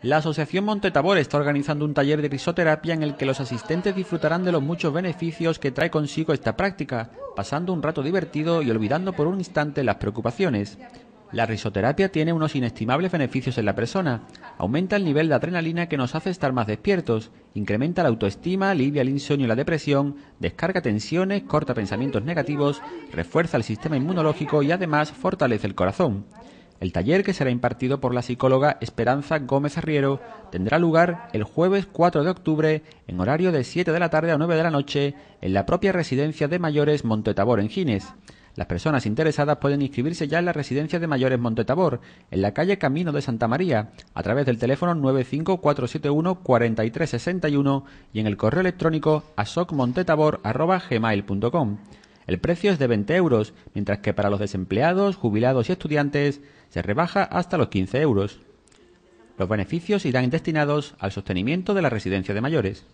La Asociación Montetabor está organizando un taller de risoterapia en el que los asistentes disfrutarán de los muchos beneficios que trae consigo esta práctica, pasando un rato divertido y olvidando por un instante las preocupaciones. La risoterapia tiene unos inestimables beneficios en la persona. Aumenta el nivel de adrenalina que nos hace estar más despiertos, incrementa la autoestima, alivia el insomnio y la depresión, descarga tensiones, corta pensamientos negativos, refuerza el sistema inmunológico y además fortalece el corazón. El taller, que será impartido por la psicóloga Esperanza Gómez Arriero, tendrá lugar el jueves 4 de octubre en horario de 7 de la tarde a 9 de la noche en la propia residencia de mayores Montetabor en Gines. Las personas interesadas pueden inscribirse ya en la residencia de mayores Montetabor, en la calle Camino de Santa María, a través del teléfono 95471-4361 y en el correo electrónico asocmontetabor.gmail.com. El precio es de 20 euros, mientras que para los desempleados, jubilados y estudiantes se rebaja hasta los 15 euros. Los beneficios irán destinados al sostenimiento de la residencia de mayores.